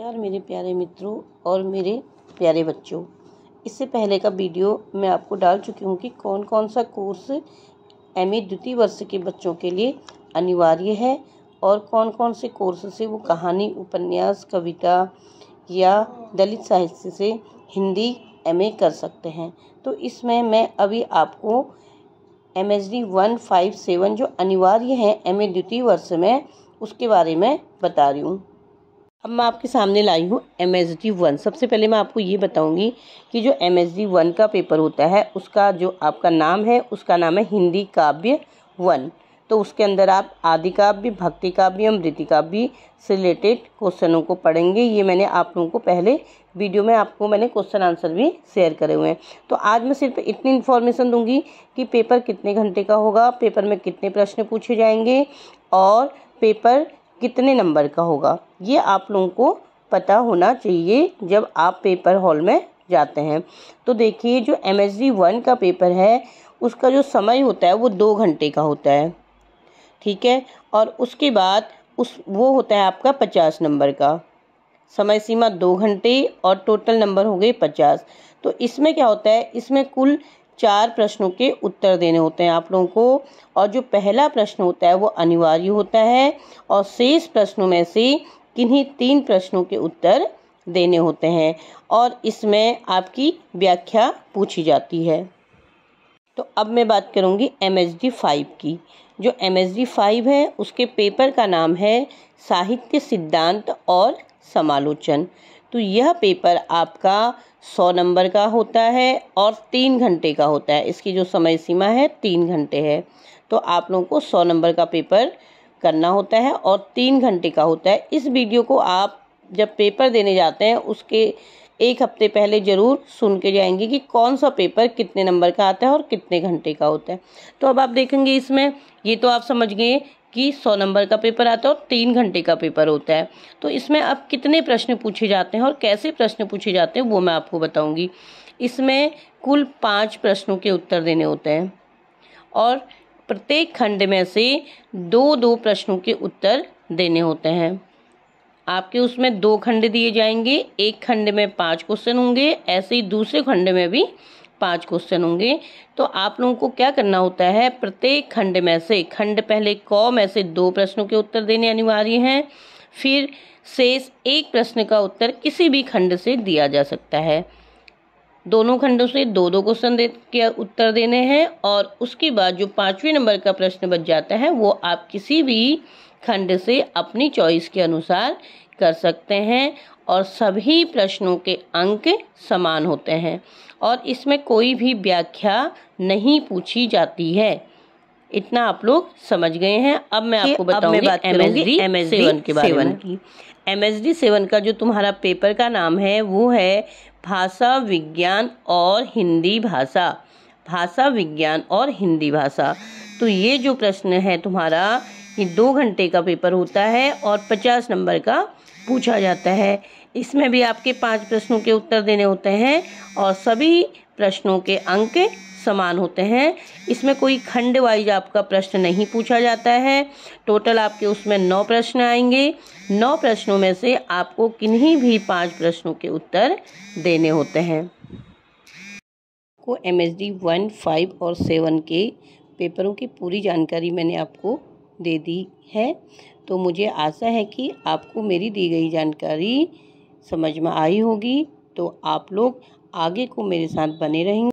यार मेरे प्यारे मित्रों और मेरे प्यारे बच्चों इससे पहले का वीडियो मैं आपको डाल चुकी हूँ कि कौन कौन सा कोर्स एम ए द्वितीय वर्ष के बच्चों के लिए अनिवार्य है और कौन कौन से कोर्स से वो कहानी उपन्यास कविता या दलित साहित्य से हिंदी एम ए कर सकते हैं तो इसमें मैं अभी आपको M S D one five seven जो अनिवार्य है एम ए द्वितीय वर्ष में उसके बारे में बता रही हूँ अब मैं आपके सामने लाई हूँ एम एस डी वन सबसे पहले मैं आपको ये बताऊँगी कि जो एम एस डी वन का पेपर होता है उसका जो आपका नाम है उसका नाम है हिंदी काव्य वन तो उसके अंदर आप आदि काव्य भक्ति काव्य अमृति काव्य से रिलेटेड क्वेश्चनों को पढ़ेंगे ये मैंने आप लोगों को पहले वीडियो में आपको मैंने क्वेश्चन आंसर भी शेयर करे हुए हैं तो आज मैं सिर्फ इतनी इन्फॉर्मेशन दूंगी कि पेपर कितने घंटे का होगा पेपर में कितने प्रश्न पूछे जाएंगे और पेपर कितने नंबर का होगा ये आप लोगों को पता होना चाहिए जब आप पेपर हॉल में जाते हैं तो देखिए जो एम एस डी वन का पेपर है उसका जो समय होता है वो दो घंटे का होता है ठीक है और उसके बाद उस वो होता है आपका पचास नंबर का समय सीमा दो घंटे और टोटल नंबर हो गए पचास तो इसमें क्या होता है इसमें कुल चार प्रश्नों के उत्तर देने होते हैं आप लोगों को और जो पहला प्रश्न होता है वो अनिवार्य होता है और शेष प्रश्नों में से किन्हीं तीन प्रश्नों के उत्तर देने होते हैं और इसमें आपकी व्याख्या पूछी जाती है तो अब मैं बात करूंगी एम एच डी फाइव की जो एम एच डी फाइव है उसके पेपर का नाम है साहित्य सिद्धांत और समालोचन तो यह पेपर आपका सौ नंबर का होता है और तीन घंटे का होता है इसकी जो समय सीमा है तीन घंटे है तो आप लोगों को सौ नंबर का पेपर करना होता है और तीन घंटे का होता है इस वीडियो को आप जब पेपर देने जाते हैं उसके एक हफ्ते पहले ज़रूर सुन के जाएंगे कि कौन सा पेपर कितने नंबर का आता है और कितने घंटे का होता है तो अब आप देखेंगे इसमें ये तो आप समझ गए कि 100 नंबर का पेपर आता है और तीन घंटे का पेपर होता है तो इसमें अब कितने प्रश्न पूछे जाते हैं और कैसे प्रश्न पूछे जाते हैं वो मैं आपको बताऊंगी इसमें कुल पाँच प्रश्नों के उत्तर देने होते हैं और प्रत्येक खंड में से दो दो प्रश्नों के उत्तर देने होते हैं आपके उसमें दो खंड दिए जाएंगे एक खंड में पांच क्वेश्चन होंगे ऐसे ही दूसरे खंड में भी पांच क्वेश्चन होंगे तो आप लोगों को क्या करना होता है प्रत्येक खंड में से खंड पहले कौ में से दो प्रश्नों के उत्तर देने अनिवार्य हैं फिर शेष एक प्रश्न का उत्तर किसी भी खंड से दिया जा सकता है दोनों खंडों से दो दो क्वेश्चन दे के उत्तर देने हैं और उसके बाद जो पाँचवें नंबर का प्रश्न बच जाता है वो आप किसी भी खंड से अपनी चॉइस के अनुसार कर सकते हैं और सभी प्रश्नों के अंक समान होते हैं और इसमें कोई भी व्याख्या नहीं पूछी जाती है इतना आप लोग समझ गए हैं अब मैं आपको बताऊंगी एम एस डी सेवन के बारे एम एस डी सेवन का जो तुम्हारा पेपर का नाम है वो है भाषा विज्ञान और हिंदी भाषा भाषा विज्ञान और हिंदी भाषा तो ये जो प्रश्न है तुम्हारा ये दो घंटे का पेपर होता है और पचास नंबर का पूछा जाता है इसमें भी आपके पांच प्रश्नों के उत्तर देने होते हैं और सभी प्रश्नों के अंक समान होते हैं इसमें कोई खंड वाइज आपका प्रश्न नहीं पूछा जाता है टोटल आपके उसमें नौ प्रश्न आएंगे नौ प्रश्नों में से आपको किन्हीं भी पांच प्रश्नों के उत्तर देने होते हैं को M S D one five और सेवन के पेपरों की पूरी जानकारी मैंने आपको दे दी है तो मुझे आशा है कि आपको मेरी दी गई जानकारी समझ में आई होगी तो आप लोग आगे को मेरे साथ बने रहेंगे